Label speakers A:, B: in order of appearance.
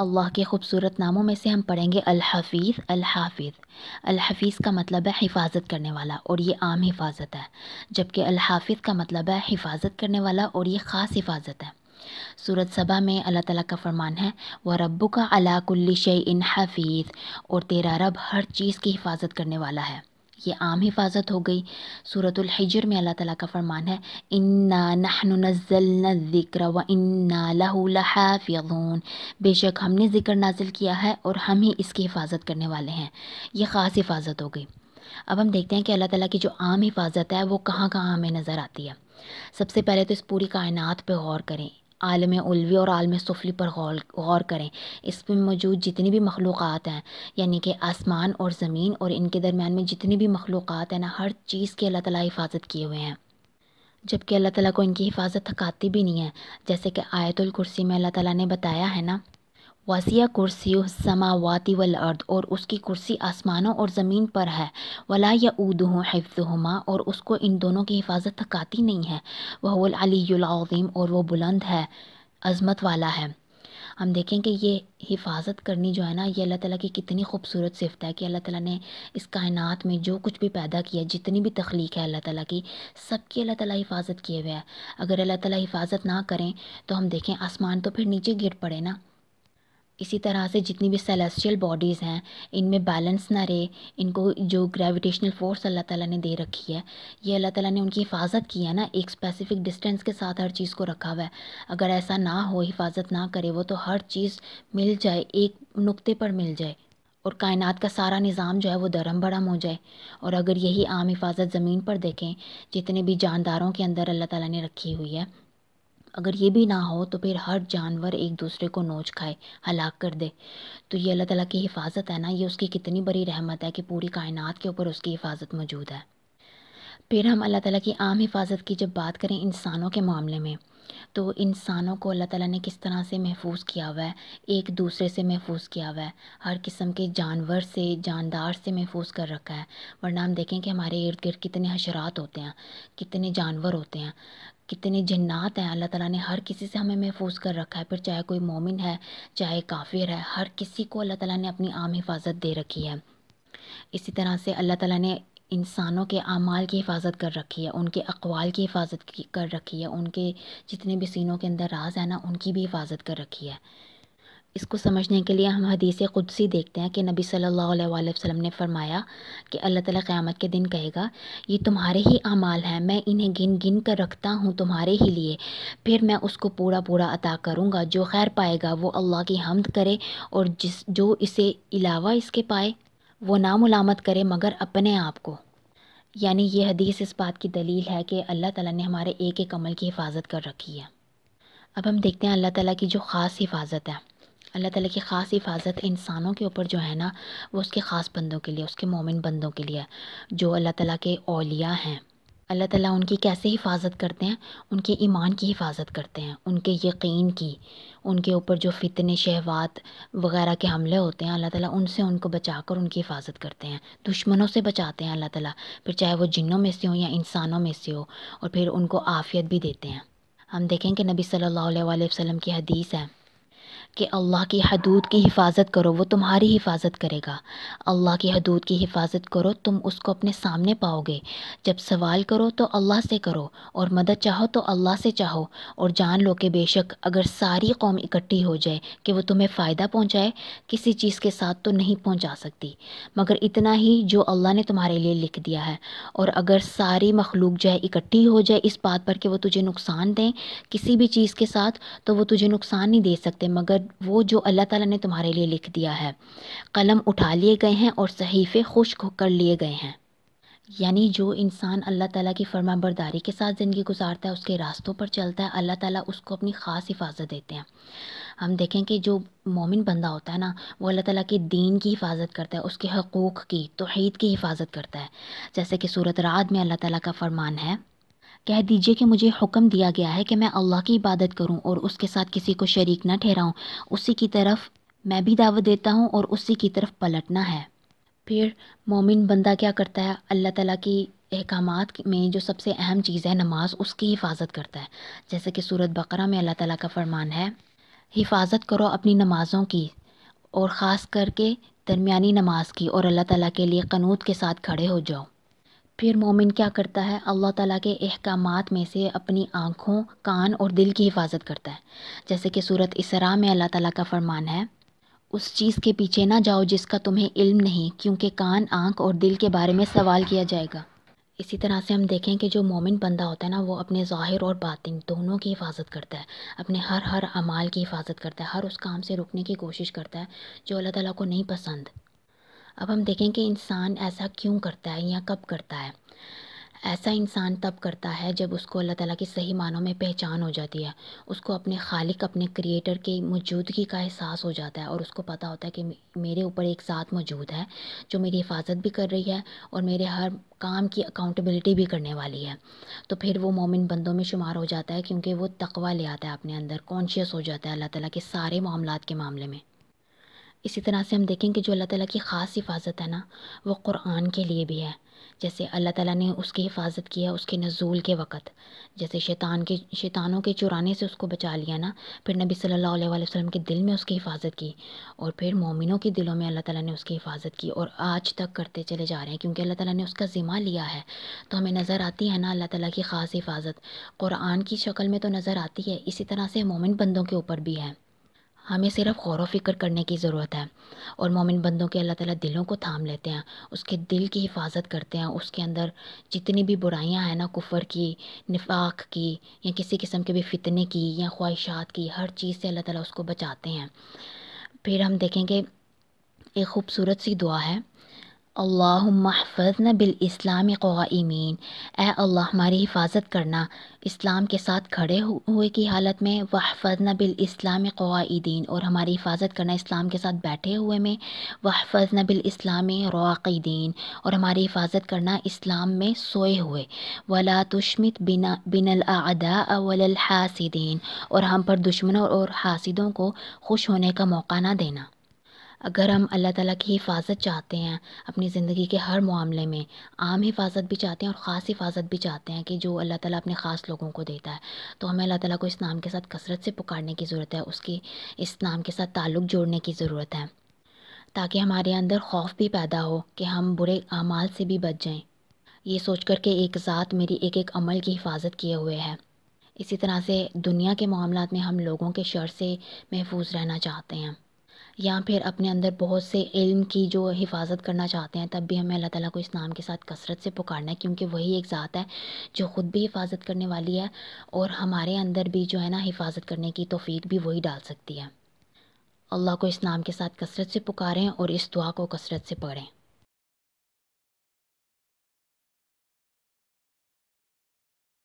A: अल्लाह के ख़ूबसूरत नामों में से हम पढ़ेंगे अलहफ़ीज़ अलहाफिज़ अलहफ़ीज़ का मतलब है हिफाजत करने वाला और ये आम हिफाजत है जबकि अलहाफिज़ का मतलब है हिफाजत करने वाला और ये ख़ास हिफाजत है सूरत सभा में अल्लाह ताला का फ़रमान है व रब्बू का अलाकुल्ल इन हफीज़ और तेरा रब हर चीज़ की हिफाजत करने वाला है ये आम हिफाजत हो गई सूरतुल हिजर में अल्लाह ताला का फरमान है इन्ना नहनु नज़लना ज़िक्र व इन्ना लहू लहाफ़िज़ून बेशक हमने ज़िक्र नाजिल किया है और हम ही इसकी हिफाजत करने वाले हैं ये ख़ास हिफाजत हो गई अब हम देखते हैं कि अल्लाह ताला की जो आम हिफाजत है वो कहाँ कहाँ हमें नज़र आती है सबसे पहले तो इस पूरी कायनात पे गौर करें आलम उलवी और आलम सफली पर गौर गौर करें इसमें मौजूद जितनी भी मखलूक़ हैं यानी कि आसमान और ज़मीन और इनके दरमियान में जितनी भी मखलूक़ हैं ना हर चीज़ की अल्लाह ताली हिफाजत किए हुए हैं जबकि अल्लाह ताला को इनकी हिफाजत थकाती भी नहीं है जैसे कि आयतुल कुर्सी में अल्लाह ताली ने बताया है ना वसिया कुर्सी समावाती वल अर्द और उसकी कुर्सी आसमानों और ज़मीन पर है वला या ऊदह हफ्जुमा और उसको इन दोनों की हिफाजत थकाती नहीं है वह अलीम और वह बुलंद है अज़मत वाला है हम देखें कि ये हिफाजत करनी जो है ना ये अल्लाह ताला की कितनी खूबसूरत सिफत है कि अल्लाह ताला ने इस कायनात में जो कुछ भी पैदा किया जितनी भी तख्लीक है अल्लाह ताला की सबकी अल्लाह ताला हिफाजत किए हुए है अगर अल्लाह ताला हिफाजत ना करें तो हम देखें आसमान तो फिर नीचे गिर पड़े ना इसी तरह से जितनी भी सेलेस्टियल बॉडीज़ हैं इनमें बैलेंस ना रहे इनको जो ग्रेविटेशनल फ़ोर्स अल्लाह ताला ने दे रखी है ये अल्लाह ताला ने उनकी हिफाजत की है ना एक स्पेसिफिक डिस्टेंस के साथ हर चीज़ को रखा हुआ है अगर ऐसा ना हो हिफाजत ना करे वो तो हर चीज़ मिल जाए एक नुक्ते पर मिल जाए और कायनात का सारा निज़ाम जो है वो दरम भरम हो जाए और अगर यही आम हिफाजत ज़मीन पर देखें जितने भी जानदारों के अंदर अल्लाह ताला ने रखी हुई है अगर ये भी ना हो तो फिर हर जानवर एक दूसरे को नोच खाए हलाक कर दे तो ये अल्लाह ताला की हिफाजत है ना ये उसकी कितनी बड़ी रहमत है कि पूरी कायनात के ऊपर उसकी हिफाजत मौजूद है फिर हम अल्लाह ताला की आम हिफाजत की जब बात करें इंसानों के मामले में तो इंसानों को अल्लाह ताला ने किस तरह से महफूज किया हुआ है एक दूसरे से महफूज किया हुआ है हर किस्म के जानवर से जानदार से महफूज कर रखा है वरना हम देखें कि हमारे इर्द गिर्द कितने हशरात होते हैं कितने जानवर होते हैं कितने जन्नात हैं अल्लाह ताला ने हर किसी से हमें महफूज कर रखा है फिर चाहे कोई मोमिन है चाहे काफिर है हर किसी को अल्लाह ताला ने अपनी आम हिफाजत दे रखी है इसी तरह से अल्लाह ताला ने इंसानों के अमाल की हिफाजत कर रखी है उनके अकवाल की हिफाजत कर रखी है उनके जितने भी सीनों के अंदर राज है ना उनकी भी हिफाजत कर रखी है इसको समझने के लिए हम हदीस क़ुदसी देखते हैं कि नबी सल्लल्लाहु अलैहि वसल्लम ने फरमाया कि अल्लाह ताला क़यामत के दिन कहेगा ये तुम्हारे ही अमाल हैं मैं इन्हें गिन गिन कर रखता हूँ तुम्हारे ही लिए फिर मैं उसको पूरा पूरा अता करूँगा जो खैर पाएगा वो अल्लाह की हमद करे और जिस जो इसे अलावा इसके पाए वो नामत करे मगर अपने आप को यानी यह हदीस इस बात की दलील है कि अल्लाह ताला ने हमारे एक एक अमल की हिफाजत कर रखी है अब हम देखते हैं अल्लाह ताला की जो ख़ास हिफाजत है अल्लाह ताला की ख़ास हिफाजत इंसानों के ऊपर जो है ना वो उसके ख़ास बंदों के लिए उसके मोमिन बंदों के लिए जो अल्लाह ताला के औलिया हैं अल्लाह ताला उनकी कैसे हिफाजत करते हैं उनके ईमान की हिफाजत करते हैं उनके यकीन की उनके ऊपर जो फितने शहवात वगैरह के हमले होते हैं अल्लाह ताला उनसे उनको बचा कर उनकी हिफाजत करते हैं दुश्मनों से बचाते हैं अल्लाह ताला फिर चाहे वो जिन्नों में से हो या इंसानों में से हो और फिर उनको आफियत भी देते हैं हम देखें कि नबी सल्लल्लाहु अलैहि वसल्लम की हदीस है कि अल्लाह की हदूद की हिफाजत करो वो तुम्हारी हिफाजत करेगा अल्लाह की हदूद की हिफाजत करो तुम उसको अपने सामने पाओगे जब सवाल करो तो अल्लाह से करो और मदद चाहो तो अल्लाह से चाहो और जान लो कि बेशक अगर सारी कौम इकट्ठी हो जाए कि वो तुम्हें फ़ायदा पहुँचाए किसी चीज़ के साथ तो नहीं पहुँचा सकती मगर इतना ही जो अल्लाह ने तुम्हारे लिए लिख दिया है और अगर सारी मखलूक जो है इकट्ठी हो जाए इस बात पर कि वो तुझे नुकसान दें किसी भी चीज़ के साथ तो वो तुझे नुकसान नहीं दे सकते मगर वो जो अल्लाह ताला ने तुम्हारे लिए लिख दिया है कलम उठा लिए गए हैं और सहीफ़े खुश्क कर लिए गए हैं यानी जो इंसान अल्लाह ताला की फरमाबरदारी के साथ ज़िंदगी गुजारता है उसके रास्तों पर चलता है अल्लाह ताला उसको अपनी ख़ास हिफाजत देते हैं हम देखें कि जो मोमिन बंदा होता है ना वो अल्लाह ताला के दीन की हिफाजत करता है उसके हकूक़ की तोहद की हिफाजत करता है जैसे कि सूरत रात में अल्लाह ताला का फरमान है कह दीजिए कि मुझे हुक्म दिया गया है कि मैं अल्लाह की इबादत करूं और उसके साथ किसी को शरीक न ठहराऊं उसी की तरफ मैं भी दावत देता हूं और उसी की तरफ पलटना है फिर मोमिन बंदा क्या करता है अल्लाह ताला की अहकाम में जो सबसे अहम चीज़ है नमाज उसकी हिफाजत करता है जैसे कि सूरत बकरा में अल्लाह ताला का फरमान है हिफाजत करो अपनी नमाज़ों की और ख़ास करके दरमिया नमाज की और अल्लाह ताला के लिए कनूत के साथ खड़े हो जाओ फिर मोमिन क्या करता है अल्लाह ताला के अहकाम में से अपनी आँखों कान और दिल की हिफाजत करता है जैसे कि सूरत इसरा में अल्लाह ताला का फरमान है उस चीज़ के पीछे ना जाओ जिसका तुम्हें इल्म नहीं क्योंकि कान आँख और दिल के बारे में सवाल किया जाएगा इसी तरह से हम देखें कि जो मोमिन बंदा होता है ना वो अपने ज़ाहिर और बातिन दोनों की हिफाजत करता है अपने हर हर अमाल की हिफाजत करता है हर उस काम से रुकने की कोशिश करता है जो अल्लाह ताला को नहीं पसंद अब हम देखें कि इंसान ऐसा क्यों करता है या कब करता है ऐसा इंसान तब करता है जब उसको अल्लाह ताला की सही मानों में पहचान हो जाती है उसको अपने खालिक अपने क्रिएटर की मौजूदगी का एहसास हो जाता है और उसको पता होता है कि मेरे ऊपर एक साथ मौजूद है जो मेरी हिफाजत भी कर रही है और मेरे हर काम की अकाउंटेबिलिटी भी करने वाली है तो फिर वो मोमिन बंदों में शुमार हो जाता है क्योंकि वो तकवा ले आता है अपने अंदर कॉन्शियस हो जाता है अल्लाह ताला के सारे मामला के मामले में इसी तरह से हम देखें कि जो अल्लाह ताला की ख़ास हिफाजत है ना वो क़ुरान के लिए भी है जैसे अल्लाह ताला ने उसकी हिफाजत किया उसके नज़ूल के वक़्त जैसे शैतान के शैतानों के चुराने से उसको बचा लिया ना फिर नबी सल्लल्लाहु अलैहि वसल्लम के दिल में उसकी हिफाजत की और फिर मोमिनों के दिलों में अल्लाह ताला ने उसकी हिफाजत की और आज तक करते चले जा रहे हैं क्योंकि अल्लाह ताला ने उसका ज़िम्मा लिया है तो हमें नज़र आती है ना अल्लाह ताला की ख़ास हिफाजत क़ुरान की शक्ल में तो नज़र आती है इसी तरह से मोमिन बंदों के ऊपर भी है हमें सिर्फ गौर फिक्र करने की ज़रूरत है और मोमिन बंदों के अल्लाह ताला दिलों को थाम लेते हैं उसके दिल की हिफाजत करते हैं उसके अंदर जितनी भी बुराइयां हैं ना कुफर की निफाक की या किसी किस्म के भी फितने की या ख्वाहिशात की हर चीज़ से अल्लाह ताला उसको बचाते हैं फिर हम देखेंगे एक खूबसूरत सी दुआ है अल्लाहुम्माहफ़ज़ना बिल इस्लामी क़ाइमीन ए अल्लाह हमारी हिफाजत करना इस्लाम के साथ खड़े हुए की हालत में वहफ़ज़ना बिल इस्लामी क़ाइदीन और हमारी हिफाजत करना इस्लाम के साथ बैठे हुए में वहफ़ज़ना बिल इस्लामी रवाक़ीदीन और हमारी हिफाजत करना इस्लाम में सोए हुए वला तुशमित बिना बिनलदा वलहासिदीन और हम पर दुश्मनों और हासिदों को खुश होने का मौका ना देना अगर हम अल्लाह ताला की हिफाज़त चाहते हैं अपनी ज़िंदगी के हर मामले में आम हिफाज़त भी चाहते हैं और ख़ास हिफाज़त भी चाहते हैं कि जो अल्लाह ताला अपने ख़ास लोगों को देता है तो हमें अल्लाह ताला को इस नाम के साथ कसरत से पुकारने की ज़रूरत है उसकी इस नाम के साथ ताल्लुक़ जोड़ने की ज़रूरत है ताकि हमारे अंदर खौफ भी पैदा हो कि हम बुरे अमाल से भी बच जाएँ ये सोच कर के एक ज़ात मेरी एक एक अमल की हिफाजत किए हुए है इसी तरह से दुनिया के मामला में हम लोगों के शर से महफूज रहना चाहते हैं या फिर अपने अंदर बहुत से इल्म की जो हिफाजत करना चाहते हैं तब भी हमें अल्लाह ताला को इस नाम के साथ कसरत से पुकारना है क्योंकि वही एक ज़ात है जो ख़ुद भी हिफाजत करने वाली है और हमारे अंदर भी जो है ना हिफाजत करने की तोफ़ी भी वही डाल सकती है अल्लाह को इस नाम के साथ कसरत से पुकारें और इस दुआ को कसरत से पढ़ें